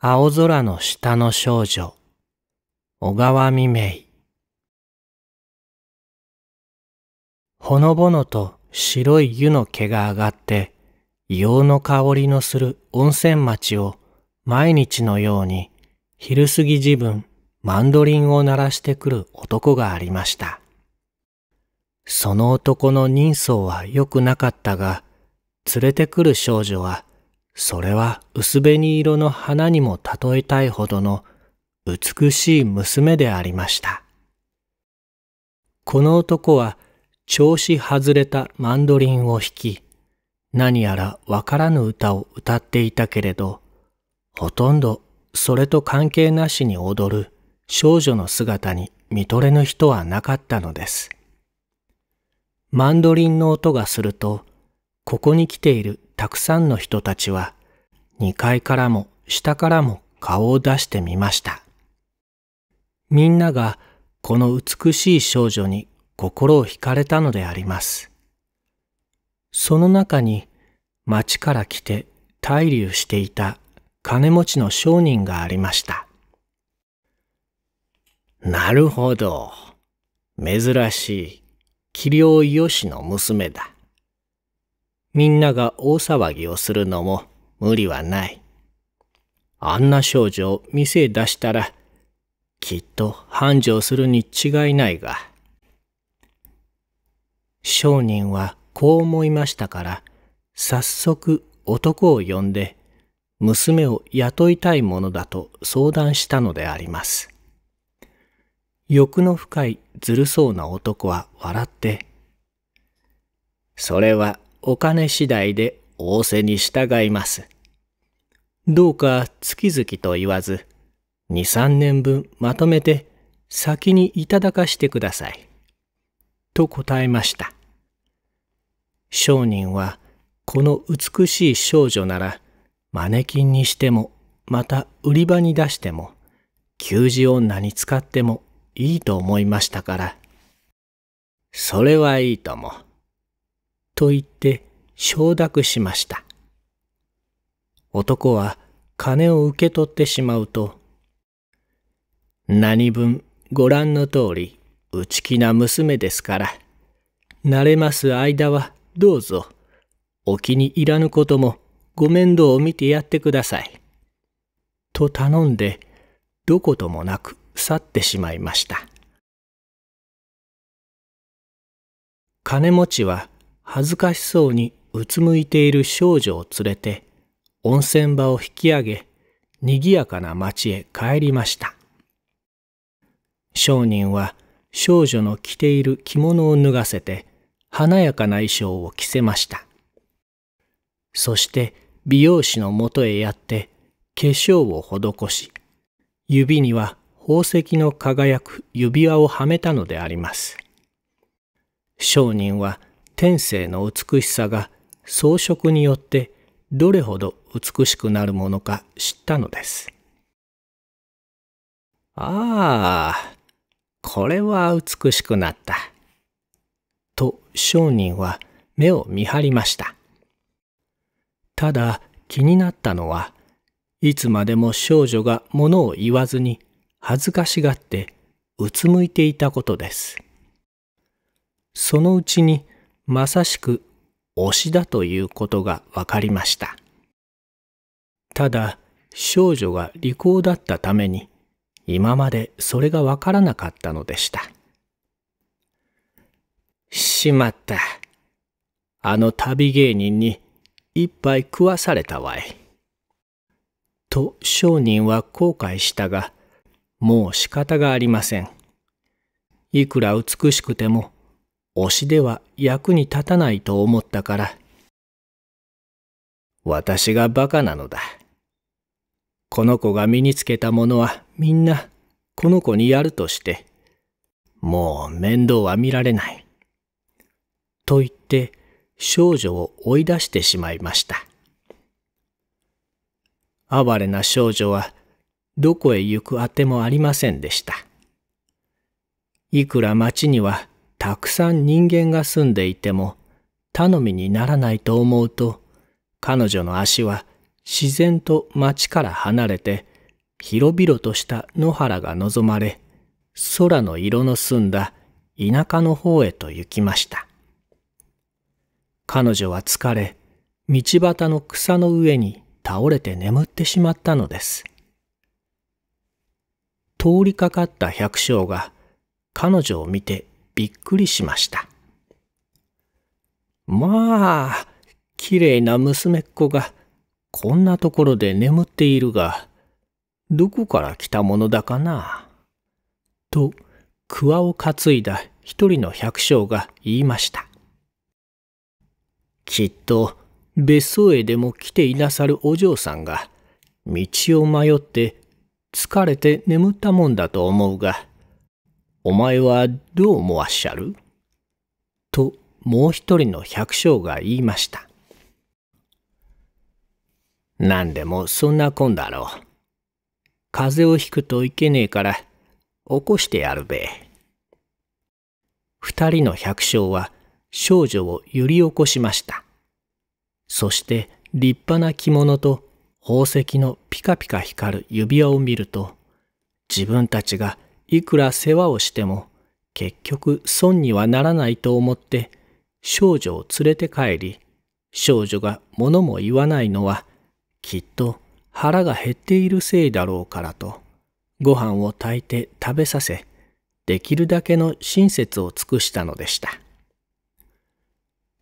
青空の下の少女、小川未明。ほのぼのと白い湯の毛が上がって、硫黄の香りのする温泉町を毎日のように昼過ぎ自分マンドリンを鳴らしてくる男がありました。その男の人相は良くなかったが、連れてくる少女はそれは薄紅色の花にも例えたいほどの美しい娘でありました。この男は調子外れたマンドリンを弾き、何やらわからぬ歌を歌っていたけれど、ほとんどそれと関係なしに踊る少女の姿に見とれぬ人はなかったのです。マンドリンの音がすると、ここに来ているたくさんの人たちは2階からも下からも顔を出してみました。みんながこの美しい少女に心を惹かれたのであります。その中に町から来て滞留していた金持ちの商人がありました。なるほど。珍しい器量よしの娘だ。みんなが大騒ぎをするのも無理はない。あんな少女を店へ出したら、きっと繁盛するに違いないが。商人はこう思いましたから、早速男を呼んで、娘を雇いたいものだと相談したのであります。欲の深いずるそうな男は笑って、それはお金次第で仰せに従います。どうか月々と言わず、2、3年分まとめて先にいただかしてください。と答えました。商人はこの美しい少女ならマネキンにしてもまた売り場に出しても給仕女に使ってもいいと思いましたから。それはいいとも。と言って承諾しました。男は金を受け取ってしまうと、何分ご覧の通り内気な娘ですから、慣れます間はどうぞ、お気に入らぬこともご面倒を見てやってください。と頼んで、どこともなく去ってしまいました。金持ちは恥ずかしそうにうつむいている少女を連れて温泉場を引き上げ賑やかな町へ帰りました商人は少女の着ている着物を脱がせて華やかな衣装を着せましたそして美容師のもとへやって化粧を施し指には宝石の輝く指輪をはめたのであります商人は天性の美しさが装飾によってどれほど美しくなるものか知ったのです。ああ、これは美しくなった。と商人は目を見張りました。ただ気になったのはいつまでも少女がものを言わずに恥ずかしがってうつむいていたことです。そのうちにまさしく推しだということが分かりました。ただ、少女が利口だったために、今までそれが分からなかったのでした。しまった。あの旅芸人に一杯食わされたわい。と商人は後悔したが、もう仕方がありません。いくら美しくても推しでは役に立たないと思ったから。私がバカなのだ。この子が身につけたものはみんなこの子にやるとして、もう面倒は見られない。と言って少女を追い出してしまいました。哀れな少女はどこへ行くあてもありませんでした。いくら町にはたくさん人間が住んでいても頼みにならないと思うと彼女の足は自然と町から離れて広々とした野原が望まれ空の色の澄んだ田舎の方へと行きました彼女は疲れ道端の草の上に倒れて眠ってしまったのです通りかかった百姓が彼女を見てびっくりしました。まあ、きれいな娘っ子が、こんなところで眠っているが、どこから来たものだかな。と、桑を担いだ一人の百姓が言いました。きっと、別荘へでも来ていなさるお嬢さんが、道を迷って、疲れて眠ったもんだと思うが、お前はどう思わっしゃるともう一人の百姓が言いました。何でもそんなこんだろう。風邪をひくといけねえから起こしてやるべ。二人の百姓は少女を揺り起こしました。そして立派な着物と宝石のピカピカ光る指輪を見ると自分たちがいくら世話をしても結局損にはならないと思って少女を連れて帰り少女が物も言わないのはきっと腹が減っているせいだろうからとご飯を炊いて食べさせできるだけの親切を尽くしたのでした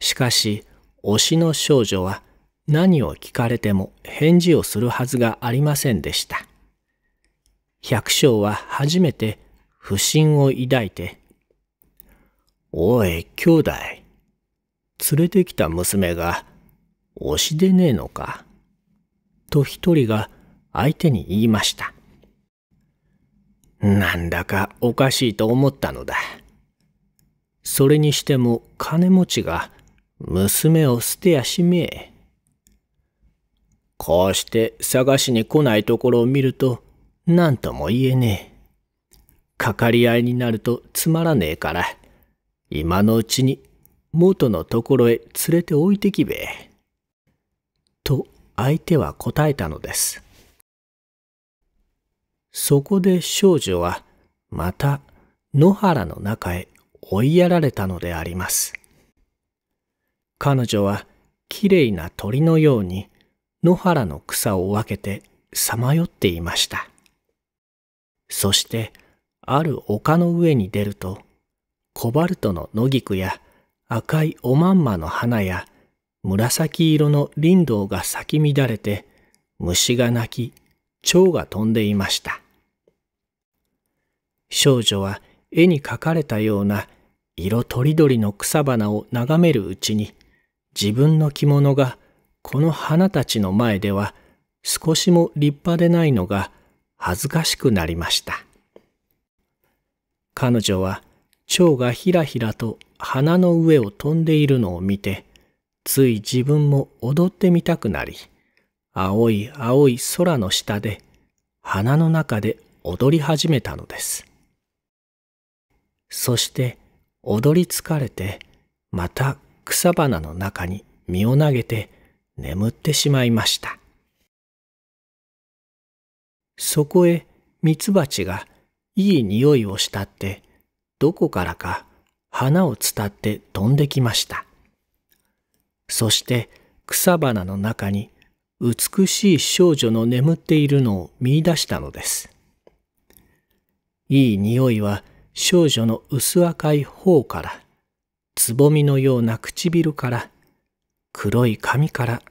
しかし推しの少女は何を聞かれても返事をするはずがありませんでした百姓は初めて不審を抱いて、おい、兄弟、連れてきた娘が、推しでねえのか、と一人が相手に言いました。なんだかおかしいと思ったのだ。それにしても金持ちが娘を捨てやしめえ。こうして探しに来ないところを見ると、何とも言えねえ。かかり合いになるとつまらねえから、今のうちに元のところへ連れておいてきべ。と相手は答えたのです。そこで少女はまた野原の中へ追いやられたのであります。彼女はきれいな鳥のように野原の草を分けてさまよっていました。そして、ある丘の上に出ると、コバルトの野菊や赤いおまんまの花や紫色の林道が咲き乱れて、虫が鳴き、蝶が飛んでいました。少女は絵に描かれたような色とりどりの草花を眺めるうちに、自分の着物がこの花たちの前では少しも立派でないのが恥ずかしくなりました。彼女は蝶がひらひらと花の上を飛んでいるのを見て、つい自分も踊ってみたくなり、青い青い空の下で、花の中で踊り始めたのです。そして踊り疲れて、また草花の中に身を投げて眠ってしまいました。そこへミツバチがいい匂いをしたってどこからか花を伝って飛んできました。そして草花の中に美しい少女の眠っているのを見出したのです。いい匂いは少女の薄赤い頬から、つぼみのような唇から、黒い髪から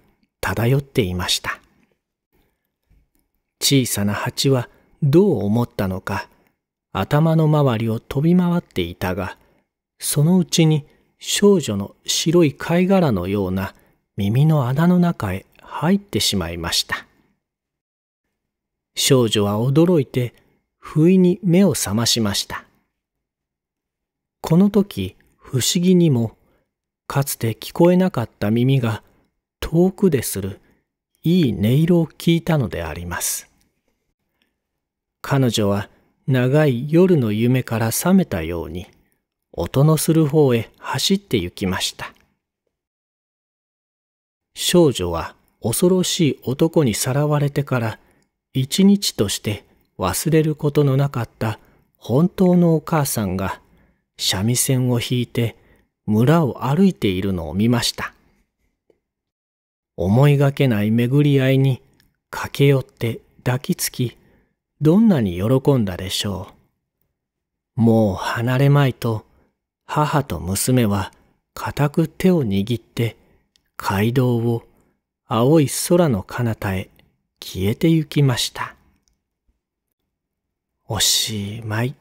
漂っていました。小さな蜂はどう思ったのか、頭の周りを飛び回っていたが、そのうちに少女の白い貝殻のような耳の穴の中へ入ってしまいました。少女は驚いて、不意に目を覚ましました。この時、不思議にも、かつて聞こえなかった耳が、遠くでする、いい音色を聞いたのであります。彼女は長い夜の夢から覚めたように、音のする方へ走って行きました。少女は恐ろしい男にさらわれてから一日として忘れることのなかった本当のお母さんが三味線を弾いて村を歩いているのを見ました。思いがけない巡り合いに駆け寄って抱きつきどんなに喜んだでしょう。もう離れまいと、母と娘は固く手を握って、街道を青い空の彼方へ消えてゆきました。おしまい。